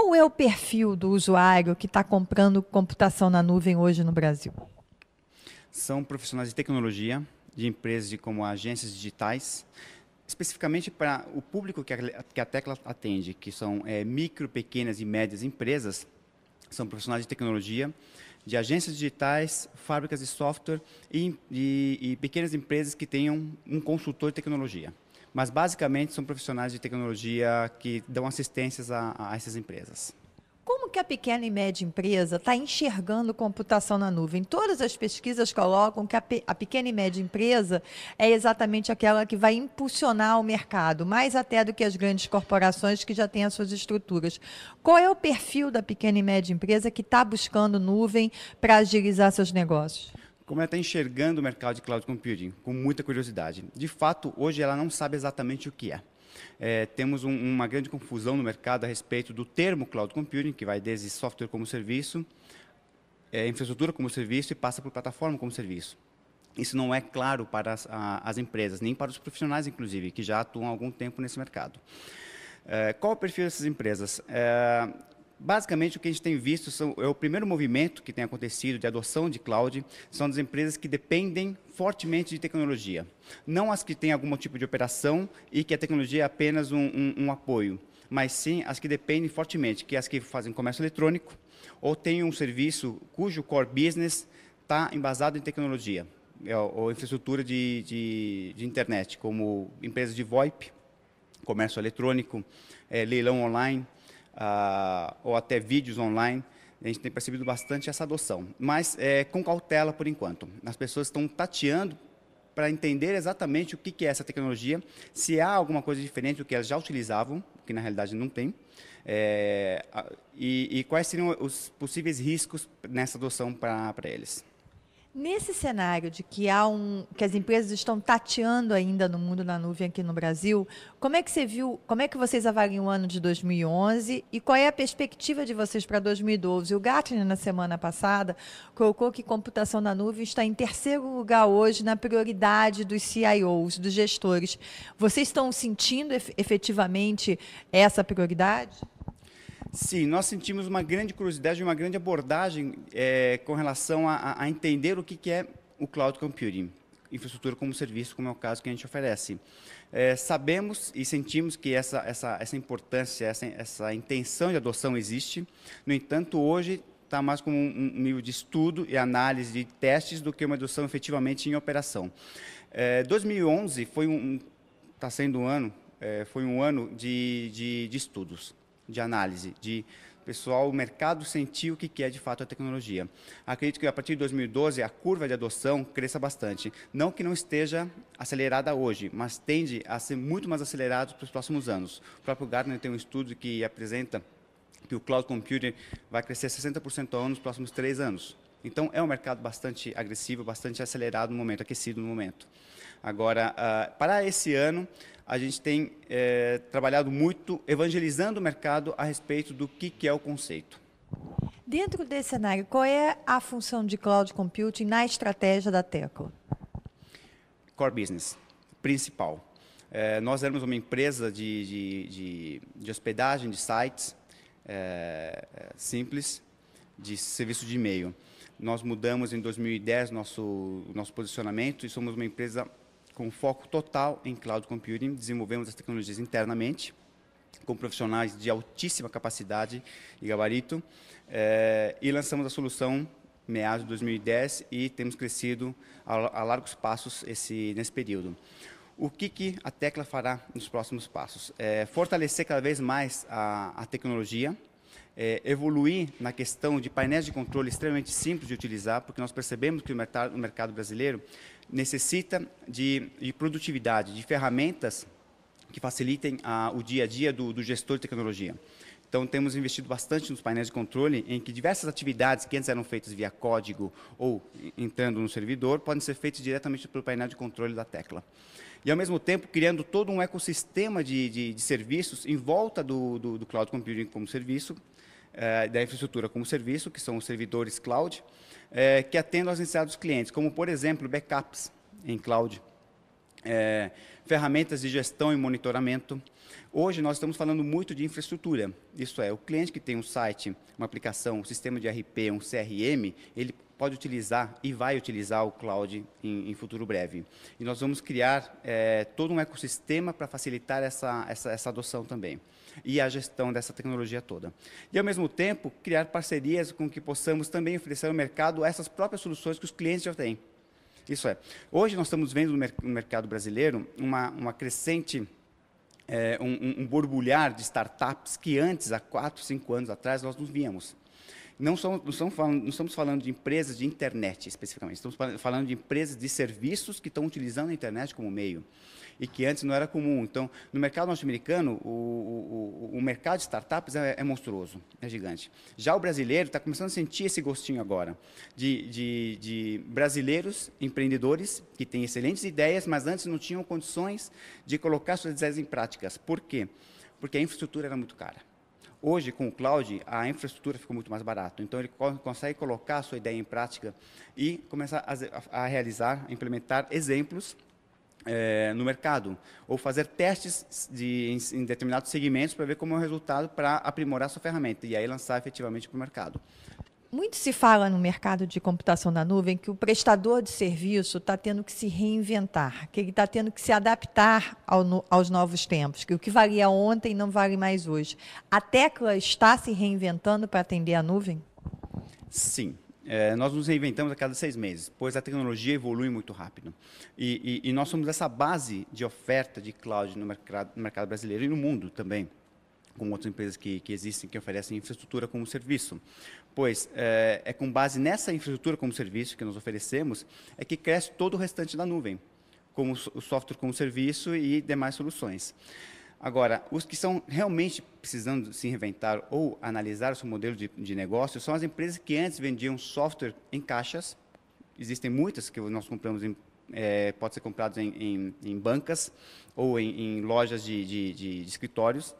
Qual é o perfil do usuário que está comprando computação na nuvem hoje no Brasil? São profissionais de tecnologia, de empresas de, como agências digitais, especificamente para o público que a, que a Tecla atende, que são é, micro, pequenas e médias empresas, são profissionais de tecnologia, de agências digitais, fábricas de software e, e, e pequenas empresas que tenham um consultor de tecnologia mas basicamente são profissionais de tecnologia que dão assistências a, a essas empresas. Como que a pequena e média empresa está enxergando computação na nuvem? Todas as pesquisas colocam que a, pe a, pequena e média empresa é exatamente aquela que vai impulsionar o mercado, mais até do que as grandes corporações que já têm as suas estruturas. Qual é o perfil da pequena e média empresa que está buscando nuvem para agilizar seus negócios? como ela está enxergando o mercado de cloud computing, com muita curiosidade. De fato, hoje ela não sabe exatamente o que é. É, temos um, uma grande confusão no mercado a respeito do termo cloud computing, que vai desde software como serviço, é, infraestrutura como serviço e passa por plataforma como serviço. Isso não é claro para as, a, as empresas, nem para os profissionais, inclusive, que já atuam há algum tempo nesse mercado. É, qual o perfil dessas empresas? É, Basicamente, o que a gente tem visto são, é o primeiro movimento que tem acontecido de adoção de cloud, são as empresas que dependem fortemente de tecnologia. Não as que têm algum tipo de operação e que a tecnologia é apenas um, um, um apoio, mas sim as que dependem fortemente, que é as que fazem comércio eletrônico ou têm um serviço cujo core business está embasado em tecnologia é ou infraestrutura de, de, de internet, como empresas de VoIP, comércio eletrônico, é, leilão online, ah, ou até vídeos online, a gente tem percebido bastante essa adoção. Mas é, com cautela por enquanto. As pessoas estão tateando para entender exatamente o que, que é essa tecnologia, se há alguma coisa diferente do que elas já utilizavam, que na realidade não tem, é, e, e quais seriam os possíveis riscos nessa adoção para eles. Nesse cenário de que há um que as empresas estão tateando ainda no mundo na nuvem aqui no Brasil, como é que você viu, como é que vocês avaliam o ano de 2011 e qual é a perspectiva de vocês para 2012? O Gartner na semana passada colocou que computação na nuvem está em terceiro lugar hoje na prioridade dos CIOs, dos gestores. Vocês estão sentindo efetivamente essa prioridade? Sim, nós sentimos uma grande curiosidade, uma grande abordagem é, com relação a, a, entender o que, que é o cloud computing, infraestrutura como serviço, como é o caso que a gente oferece. É, sabemos e sentimos que essa, essa, essa importância, essa, essa intenção de adoção existe, no entanto, hoje está mais como um, um nível de estudo e análise de testes do que uma adoção efetivamente em operação. É, 2011 foi um, está sendo um ano, é, foi um ano de, de, de estudos de análise, de pessoal, o mercado sentir o que é de fato a tecnologia. Acredito que a partir de 2012 a curva de adoção cresça bastante. Não que não esteja acelerada hoje, mas tende a ser muito mais acelerado para os próximos anos. O próprio Gartner tem um estudo que apresenta que o cloud computing vai crescer 60% ao ano nos próximos três anos. Então, é um mercado bastante agressivo, bastante acelerado no momento, aquecido no momento. Agora, ah, para esse ano, a gente tem é, trabalhado muito evangelizando o mercado a respeito do que, que é o conceito. Dentro desse cenário, qual é a função de cloud computing na estratégia da Tecla? Core business, principal. É, nós éramos uma empresa de, de, de, de hospedagem de sites é, simples, de serviço de e-mail. Nós mudamos em 2010 nosso nosso posicionamento e somos uma empresa com foco total em cloud computing. Desenvolvemos as tecnologias internamente com profissionais de altíssima capacidade e gabarito eh, e lançamos a solução meados de 2010 e temos crescido a, a largos passos esse, nesse período. O que, que a Tecla fará nos próximos passos? É, fortalecer cada vez mais a, a tecnologia, é, evoluir na questão de painéis de controle extremamente simples de utilizar, porque nós percebemos que o mercado, o mercado brasileiro necessita de, de produtividade, de ferramentas que facilitem a, o dia a dia do, do gestor de tecnologia. Então, temos investido bastante nos painéis de controle, em que diversas atividades que antes eram feitas via código ou entrando no servidor, podem ser feitas diretamente pelo painel de controle da tecla. E, ao mesmo tempo, criando todo um ecossistema de, de, de serviços em volta do, do, do Cloud Computing como serviço, eh, da infraestrutura como serviço, que são os servidores cloud, eh, que atendam às necessidades dos clientes, como, por exemplo, backups em cloud, eh, ferramentas de gestão e monitoramento. Hoje nós estamos falando muito de infraestrutura, isso é, o cliente que tem um site, uma aplicação, um sistema de RP, um CRM, ele pode utilizar e vai utilizar o cloud em, em futuro breve. E nós vamos criar é, todo um ecossistema para facilitar essa, essa, essa adoção também e a gestão dessa tecnologia toda. E, ao mesmo tempo, criar parcerias com que possamos também oferecer ao mercado essas próprias soluções que os clientes já têm. Isso é. Hoje nós estamos vendo no, mer no mercado brasileiro uma, uma crescente. É, um, um borbulhar de startups que antes, há 4, 5 anos atrás, nós não víamos. Não, somos não, falando, não, estamos falando de empresas de internet especificamente, estamos falando de empresas de serviços que estão utilizando a internet como meio e que antes não era comum. Então, no mercado norte-americano, o, o, o, mercado de startups é, é, monstruoso, é gigante. Já o brasileiro está começando a sentir esse gostinho agora de, de, de brasileiros empreendedores que têm excelentes ideias, mas antes não tinham condições de colocar suas ideias em práticas. Por quê? Porque a infraestrutura era muito cara. Hoje, com o cloud, a infraestrutura ficou muito mais barata. Então, ele co consegue colocar a sua ideia em prática e começar a, a realizar, a implementar exemplos é, no mercado, ou fazer testes de, em, em determinados segmentos para ver como é o resultado para aprimorar a sua ferramenta e aí lançar efetivamente para o mercado. Muito se fala no mercado de computação na nuvem que o prestador de serviço está tendo que se reinventar, que ele está tendo que se adaptar ao, aos novos tempos, que o que valia ontem não vale mais hoje. A tecla está se reinventando para atender a nuvem? Sim. É, nós nos reinventamos a cada seis meses, pois a tecnologia evolui muito rápido. E, e, e nós somos essa base de oferta de cloud no mercado, no mercado brasileiro e no mundo também com outras empresas que, que existem, que oferecem infraestrutura como serviço pois é, é com base nessa infraestrutura como serviço que nós oferecemos é que cresce todo o restante da nuvem, como o software como serviço e demais soluções. Agora, os que estão realmente precisando se reinventar ou analisar o seu modelo de, de negócio são as empresas que antes vendiam software em caixas. Existem muitas que nós compramos em é, pode ser comprados em, em, em bancas ou em, em lojas de, de, de, escritórios,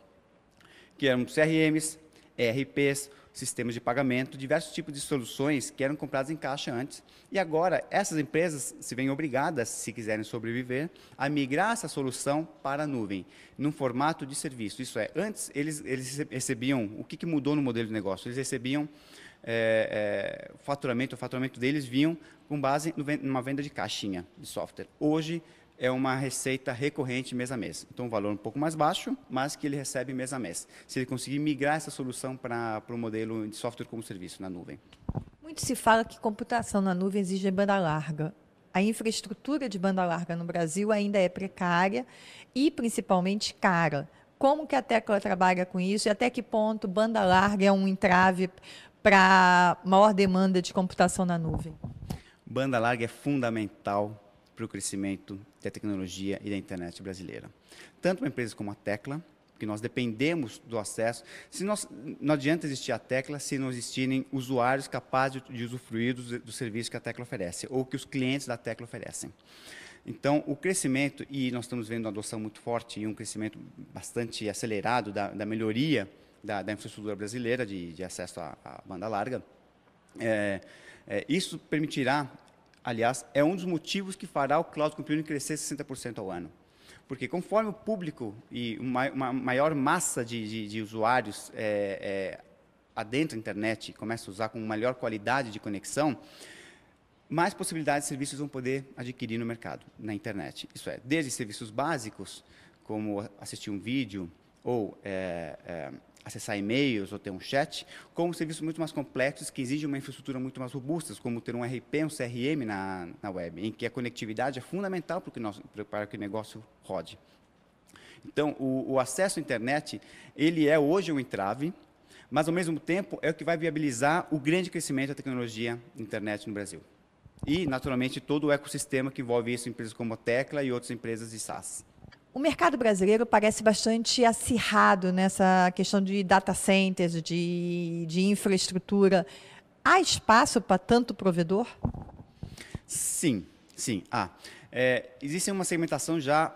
que eram CRMs, ERPs, sistemas de pagamento, diversos tipos de soluções que eram compradas em caixa antes. E agora, essas empresas se veem obrigadas, se quiserem sobreviver, a migrar essa solução para a nuvem, num formato de serviço. Isso é, antes eles, eles recebiam, o que, que mudou no modelo de negócio? Eles recebiam é, é, faturamento, o faturamento deles vinham com base numa venda de caixinha de software. Hoje, é uma receita recorrente mês a mês. Então, um valor um pouco mais baixo, mas que ele recebe mês a mês. Se ele conseguir migrar essa solução para o modelo de software como serviço na nuvem. Muito se fala que computação na nuvem exige banda larga. A infraestrutura de banda larga no Brasil ainda é precária e principalmente cara. Como que a Tecla trabalha com isso e até que ponto banda larga é um entrave para maior demanda de computação na nuvem? Banda larga é fundamental para o crescimento da tecnologia e da internet brasileira. Tanto uma empresa como a Tecla, que nós dependemos do acesso. Se nós, não adianta existir a Tecla se não existirem usuários capazes de usufruir do, do serviço que a Tecla oferece, ou que os clientes da Tecla oferecem. Então, o crescimento, e nós estamos vendo uma adoção muito forte e um crescimento bastante acelerado da, da melhoria da, da, infraestrutura brasileira de, de acesso à, à banda larga, é, é, isso permitirá Aliás, é um dos motivos que fará o cloud computing crescer 60% ao ano. Porque conforme o público e uma, uma maior massa de, de, de usuários é, é, internet começa a usar com melhor qualidade de conexão, mais possibilidades de serviços vão poder adquirir no mercado, na internet. Isso é, desde serviços básicos, como assistir um vídeo ou é, é acessar e-mails ou ter um chat, como serviços muito mais complexos que exigem uma infraestrutura muito mais robusta, como ter um RP, um CRM na, na web, em que a conectividade é fundamental para que, para que o negócio rode. Então, o, o acesso à internet, ele é hoje um entrave, mas ao mesmo tempo é o que vai viabilizar o grande crescimento da tecnologia da internet no Brasil. E, naturalmente, todo o ecossistema que envolve isso, empresas como a Tecla e outras empresas de SaaS. O mercado brasileiro parece bastante acirrado nessa questão de data centers, de, de infraestrutura. Há espaço para tanto provedor? Sim, sim. Ah, é, existe uma segmentação já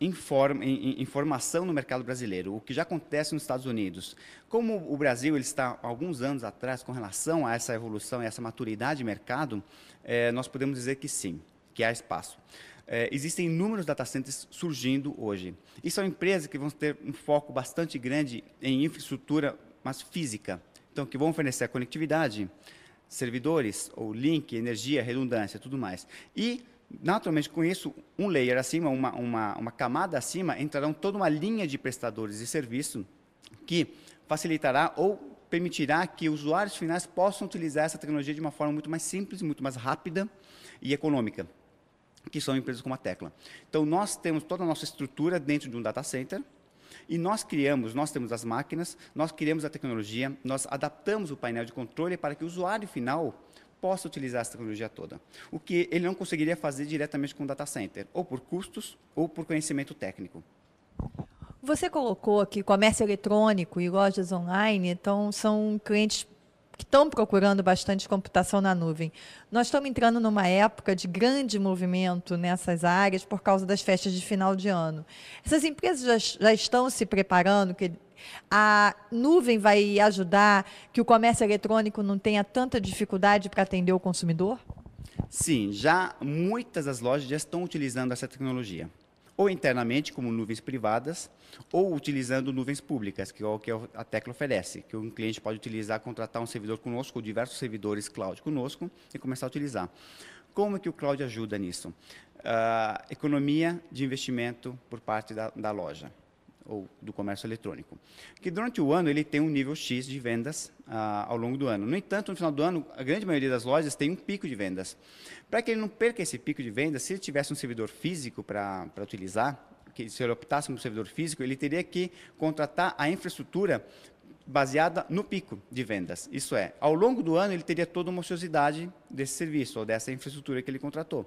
em, form, em, em, formação no mercado brasileiro, o que já acontece nos Estados Unidos. Como o Brasil ele está alguns anos atrás com relação a essa evolução e essa maturidade de mercado, é, nós podemos dizer que sim que há espaço. É, existem inúmeros data centers surgindo hoje. E são empresas que vão ter um foco bastante grande em infraestrutura, mas física. Então, que vão fornecer conectividade, servidores, ou link, energia, redundância, tudo mais. E, naturalmente, com isso, um layer acima, uma, uma, uma camada acima, entrarão toda uma linha de prestadores de serviço que facilitará ou permitirá que usuários finais possam utilizar essa tecnologia de uma forma muito mais simples, muito mais rápida e econômica que são empresas como a Tecla. Então, nós temos toda a nossa estrutura dentro de um data center, e nós criamos, nós temos as máquinas, nós criamos a tecnologia, nós adaptamos o painel de controle para que o usuário final possa utilizar essa tecnologia toda. O que ele não conseguiria fazer diretamente com o data center, ou por custos, ou por conhecimento técnico. Você colocou que comércio eletrônico e lojas online, então são clientes que estão procurando bastante computação na nuvem. Nós estamos entrando numa época de grande movimento nessas áreas por causa das festas de final de ano. Essas empresas já, já estão se preparando, que a nuvem vai ajudar que o comércio eletrônico não tenha tanta dificuldade para atender o consumidor? Sim, já muitas das lojas já estão utilizando essa tecnologia ou internamente, como nuvens privadas, ou utilizando nuvens públicas, que é o que a Tecla oferece, que um cliente pode utilizar, contratar um servidor conosco, ou diversos servidores cloud conosco, e começar a utilizar. Como que o cloud ajuda nisso? Uh, economia de investimento por parte da, da loja ou do comércio eletrônico, que durante o ano ele tem um nível X de vendas ah, ao longo do ano. No entanto, no final do ano, a grande maioria das lojas tem um pico de vendas. Para que ele não perca esse pico de vendas, se ele tivesse um servidor físico para utilizar, que se ele optasse por servidor físico, ele teria que contratar a infraestrutura baseada no pico de vendas. Isso é, ao longo do ano ele teria toda uma ociosidade desse serviço ou dessa infraestrutura que ele contratou.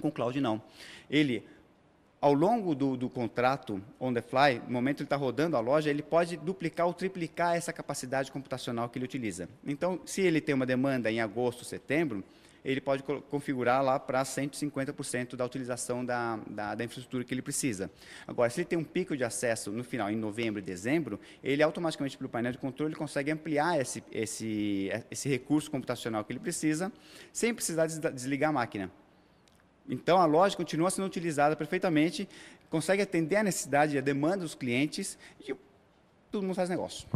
Com o cloud não. Ele ao longo do, do, contrato on the fly, no momento ele está rodando a loja, ele pode duplicar ou triplicar essa capacidade computacional que ele utiliza. Então, se ele tem uma demanda em agosto, setembro, ele pode configurar lá para 150% da utilização da, da, da, infraestrutura que ele precisa. Agora, se ele tem um pico de acesso no final, em novembro e dezembro, ele automaticamente, pelo painel de controle, consegue ampliar esse, esse, esse recurso computacional que ele precisa, sem precisar desligar a máquina. Então a loja continua sendo utilizada perfeitamente, consegue atender a necessidade e a demanda dos clientes e todo mundo faz negócio.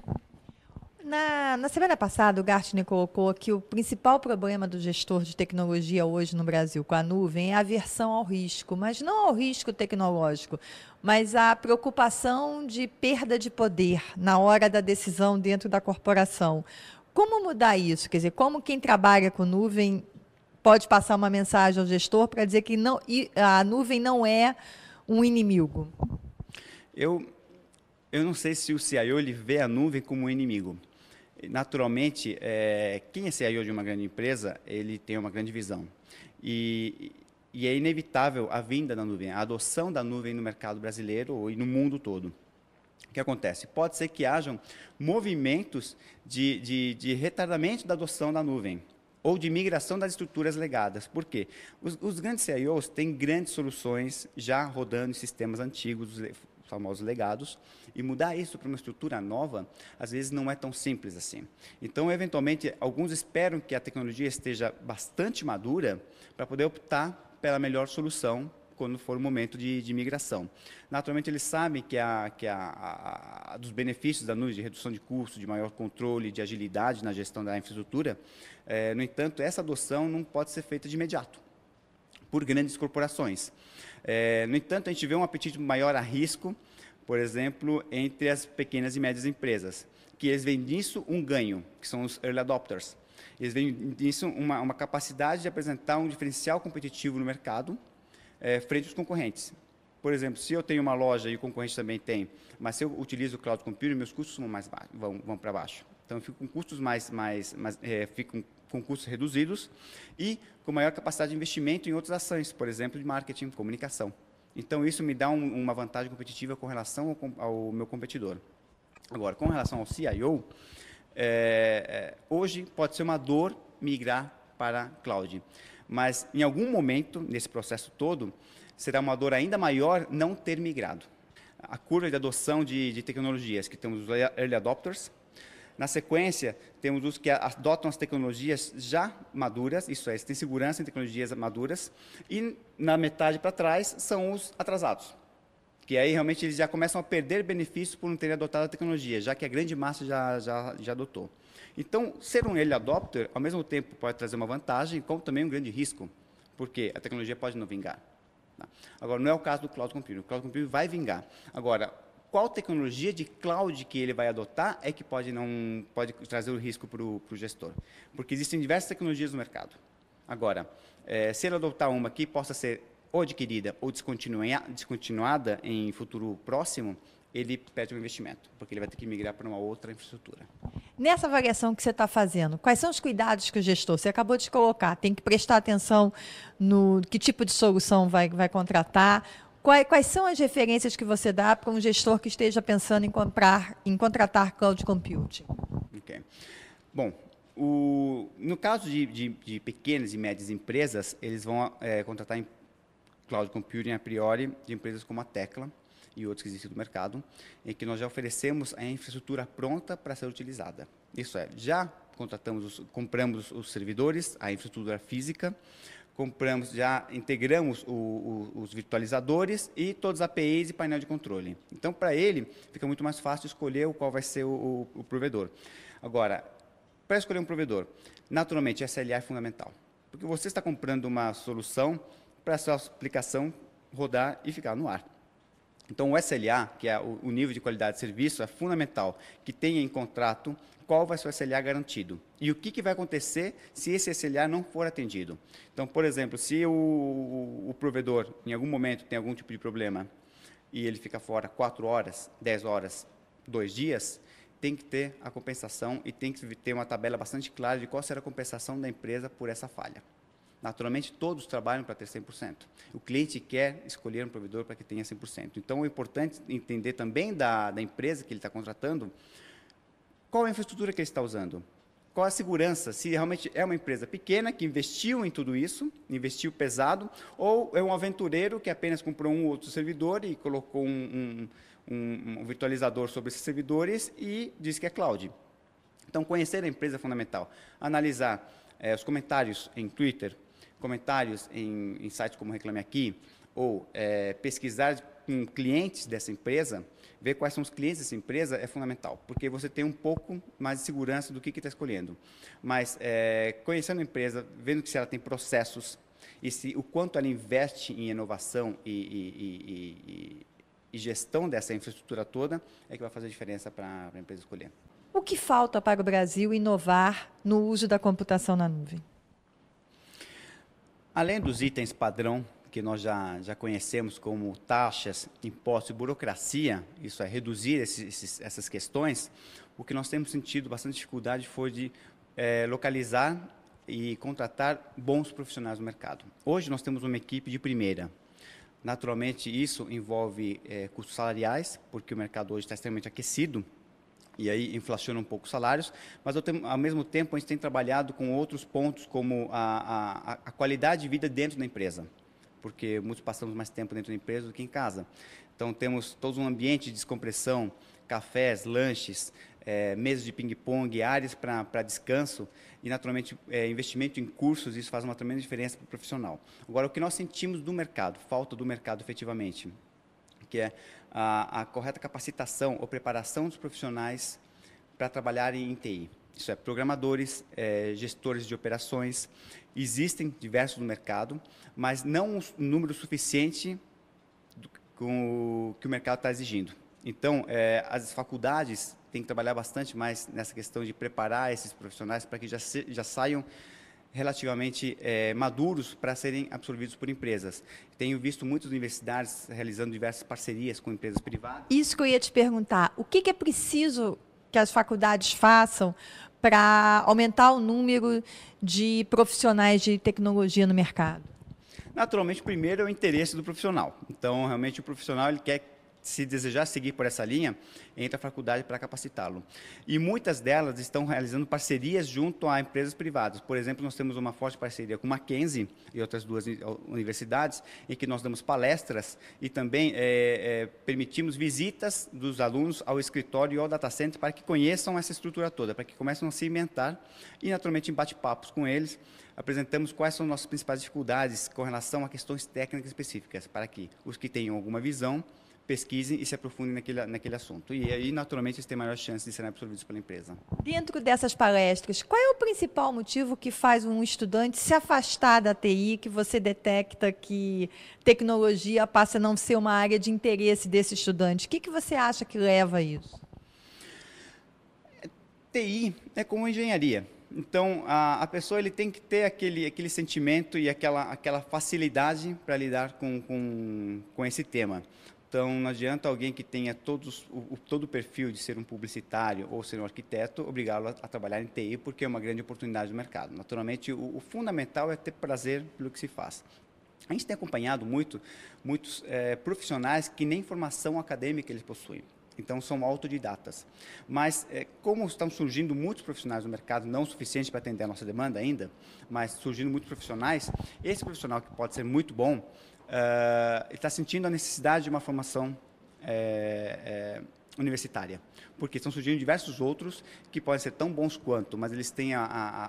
Na, na, semana passada, o Gartner colocou que o principal problema do gestor de tecnologia hoje no Brasil com a nuvem é a aversão ao risco, mas não ao risco tecnológico, mas a preocupação de perda de poder na hora da decisão dentro da corporação. Como mudar isso? Quer dizer, como quem trabalha com nuvem pode passar uma mensagem ao gestor para dizer que não, a nuvem não é um inimigo? Eu, eu não sei se o CIO ele vê a nuvem como um inimigo. Naturalmente, é, quem é CIO de uma grande empresa, ele tem uma grande visão. E, e é inevitável a vinda da nuvem, a adoção da nuvem no mercado brasileiro e no mundo todo. O que acontece? Pode ser que hajam movimentos de, de, de retardamento da adoção da nuvem ou de migração das estruturas legadas. Por quê? Os, os grandes CIOs têm grandes soluções já rodando em sistemas antigos, os famosos legados, e mudar isso para uma estrutura nova, às vezes não é tão simples assim. Então, eventualmente, alguns esperam que a tecnologia esteja bastante madura para poder optar pela melhor solução quando for o momento de, de migração. Naturalmente, eles sabem que, a, que a, a, dos benefícios da nuvem, de redução de custo, de maior controle, de agilidade na gestão da infraestrutura, é, no entanto, essa adoção não pode ser feita de imediato por grandes corporações. É, no entanto, a gente vê um apetite maior a risco, por exemplo, entre as pequenas e médias empresas, que eles veem nisso um ganho, que são os early adopters. Eles veem nisso uma, uma capacidade de apresentar um diferencial competitivo no mercado, é, frente aos concorrentes. Por exemplo, se eu tenho uma loja e o concorrente também tem, mas se eu utilizo o cloud computing, meus custos vão, mais baixo, vão, vão para baixo. Então, eu fico com custos mais, mais, mais é, fico com custos reduzidos e com maior capacidade de investimento em outras ações, por exemplo, de marketing, comunicação. Então, isso me dá um, uma vantagem competitiva com relação ao, ao, meu competidor. Agora, com relação ao CIO, é, é, hoje pode ser uma dor migrar para cloud. Mas em algum momento, nesse processo todo, será uma dor ainda maior não ter migrado. A curva de adoção de, de tecnologias, que temos os early adopters, na sequência, temos os que adotam as tecnologias já maduras, isso é, tem segurança em tecnologias maduras, e na metade para trás são os atrasados, que aí realmente eles já começam a perder benefícios por não terem adotado a tecnologia, já que a grande massa já, já, já adotou. Então, ser um early adopter, ao mesmo tempo, pode trazer uma vantagem, como também um grande risco, porque a tecnologia pode não vingar. Tá? Agora, não é o caso do cloud computing. O cloud computing vai vingar. Agora, qual tecnologia de cloud que ele vai adotar é que pode, não, pode trazer o risco para o gestor. Porque existem diversas tecnologias no mercado. Agora, é, se ele adotar uma que possa ser ou adquirida ou descontinuada em futuro próximo, ele perde um investimento, porque ele vai ter que migrar para uma outra infraestrutura. Nessa avaliação que você está fazendo, quais são os cuidados que o gestor, você acabou de colocar, tem que prestar atenção no que tipo de solução vai, vai contratar, quais, quais são as referências que você dá para um gestor que esteja pensando em, comprar, em contratar cloud computing? Okay. Bom, o, no caso de, de, de, pequenas e médias empresas, eles vão é, contratar em cloud computing a priori de empresas como a Tecla, e outros que existem no mercado, em que nós já oferecemos a infraestrutura pronta para ser utilizada. Isso é, já contratamos, os, compramos os servidores, a infraestrutura física, compramos, já integramos o, o, os virtualizadores e todos os APIs e painel de controle. Então, para ele, fica muito mais fácil escolher qual vai ser o, o provedor. Agora, para escolher um provedor, naturalmente, SLA é fundamental. Porque você está comprando uma solução para a sua aplicação rodar e ficar no ar. Então, o SLA, que é o nível de qualidade de serviço, é fundamental que tenha em contrato qual vai ser o SLA garantido e o que, que vai acontecer se esse SLA não for atendido. Então, por exemplo, se o, o, o provedor, em algum momento, tem algum tipo de problema e ele fica fora 4 horas, 10 horas, 2 dias, tem que ter a compensação e tem que ter uma tabela bastante clara de qual será a compensação da empresa por essa falha. Naturalmente, todos trabalham para ter 100%. O cliente quer escolher um provedor para que tenha 100%. Então, é importante entender também da, da empresa que ele está contratando qual a infraestrutura que ele está usando. Qual a segurança? Se realmente é uma empresa pequena que investiu em tudo isso, investiu pesado, ou é um aventureiro que apenas comprou um ou outro servidor e colocou um, um, um, um virtualizador sobre esses servidores e diz que é cloud. Então, conhecer a empresa é fundamental. Analisar é, os comentários em Twitter, comentários em, em sites como Reclame Aqui, ou é, pesquisar com clientes dessa empresa, ver quais são os clientes dessa empresa é fundamental, porque você tem um pouco mais de segurança do que está escolhendo. Mas é, conhecendo a empresa, vendo que se ela tem processos e se o quanto ela investe em inovação e, e, e, e gestão dessa infraestrutura toda, é que vai fazer a diferença para a empresa escolher. O que falta para o Brasil inovar no uso da computação na nuvem? Além dos itens padrão que nós já, já conhecemos como taxas, impostos e burocracia, isso é, reduzir esses, essas questões, o que nós temos sentido bastante dificuldade foi de é, localizar e contratar bons profissionais no mercado. Hoje nós temos uma equipe de primeira. Naturalmente, isso envolve é, custos salariais, porque o mercado hoje está extremamente aquecido, e aí inflaciona um pouco os salários, mas ao, mesmo tempo a gente tem trabalhado com outros pontos, como a, a, a qualidade de vida dentro da empresa, porque muitos passamos mais tempo dentro da empresa do que em casa. Então temos todo um ambiente de descompressão, cafés, lanches, é, mesas de ping-pong, áreas para descanso e, naturalmente, é, investimento em cursos, isso faz uma tremenda diferença para o profissional. Agora, o que nós sentimos do mercado, falta do mercado efetivamente, que é a, a correta capacitação ou preparação dos profissionais para trabalhar em TI. Isso é, programadores, é, gestores de operações, existem diversos no mercado, mas não um número suficiente do, com o que o mercado está exigindo. Então, é, as faculdades têm que trabalhar bastante mais nessa questão de preparar esses profissionais para que já, se, já saiam relativamente é, maduros para serem absorvidos por empresas. Tenho visto muitas universidades realizando diversas parcerias com empresas privadas. Isso que eu ia te perguntar. O que, que é preciso que as faculdades façam para aumentar o número de profissionais de tecnologia no mercado? Naturalmente, primeiro é o interesse do profissional. Então, realmente, o profissional ele quer se desejar seguir por essa linha, entra a faculdade para capacitá-lo. E muitas delas estão realizando parcerias junto a empresas privadas. Por exemplo, nós temos uma forte parceria com a Mackenzie e outras duas uh, universidades, em que nós damos palestras e também é, é, permitimos visitas dos alunos ao escritório e ao data center para que conheçam essa estrutura toda, para que comecem a se inventar e, naturalmente, em bate-papos com eles, apresentamos quais são nossas principais dificuldades com relação a questões técnicas específicas, para que os que tenham alguma visão pesquisem e se aprofundem naquele, naquele assunto. E aí, naturalmente, eles têm maior chance de serem absorvidos pela empresa. Dentro dessas palestras, qual é o principal motivo que faz um estudante se afastar da TI, que você detecta que tecnologia passa a não ser uma área de interesse desse estudante? O que, que você acha que leva a isso? TI é como engenharia. Então, a, a, pessoa ele tem que ter aquele, aquele sentimento e aquela, aquela facilidade para lidar com, com, com esse tema. Então, não adianta alguém que tenha todos, o, todo o perfil de ser um publicitário ou ser um arquiteto obrigá-lo a, a, trabalhar em TI, porque é uma grande oportunidade do mercado. Naturalmente, o, o, fundamental é ter prazer pelo que se faz. A gente tem acompanhado muito muitos é, profissionais que nem formação acadêmica eles possuem. Então, são autodidatas. Mas, eh, como estão surgindo muitos profissionais no mercado, não suficiente para atender a nossa demanda ainda, mas surgindo muitos profissionais, esse profissional que pode ser muito bom, uh, ah, está sentindo a necessidade de uma formação é, é, universitária, porque estão surgindo diversos outros que podem ser tão bons quanto, mas eles têm a,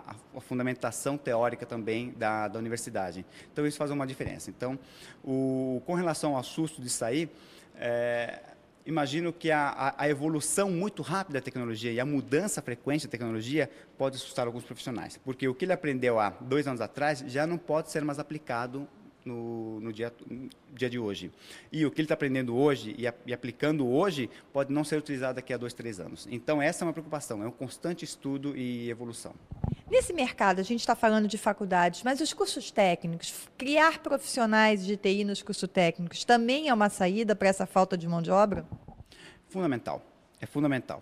a, a fundamentação teórica também da, da, universidade. Então, isso faz uma diferença. Então, o, com relação ao susto de sair, é, imagino que a, a, evolução muito rápida da tecnologia e a mudança frequente da tecnologia pode assustar alguns profissionais, porque o que ele aprendeu há dois anos atrás já não pode ser mais aplicado no, no dia, dia de hoje. E o que ele está aprendendo hoje e, a, e, aplicando hoje pode não ser utilizado daqui a dois, três anos. Então, essa é uma preocupação, é um constante estudo e evolução. Nesse mercado, a gente está falando de faculdades, mas os cursos técnicos, criar profissionais de TI nos cursos técnicos também é uma saída para essa falta de mão de obra? Fundamental, é fundamental.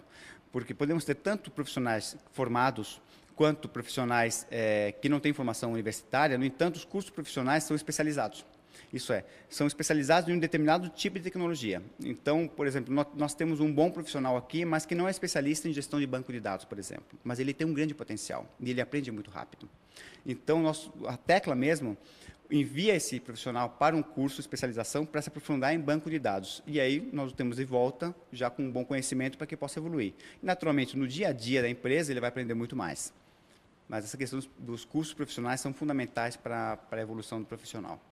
Porque podemos ter tanto profissionais formados quanto profissionais é, que não têm formação universitária, no entanto, os cursos profissionais são especializados. Isso é, são especializados em um determinado tipo de tecnologia. Então, por exemplo, nós, nós, temos um bom profissional aqui, mas que não é especialista em gestão de banco de dados, por exemplo. Mas ele tem um grande potencial e ele aprende muito rápido. Então, a tecla mesmo envia esse profissional para um curso de especialização para se aprofundar em banco de dados. E aí nós o temos de volta, já com um bom conhecimento para que possa evoluir. Naturalmente, no dia a dia da empresa, ele vai aprender muito mais mas essa questão dos, dos cursos profissionais são fundamentais para a evolução do profissional.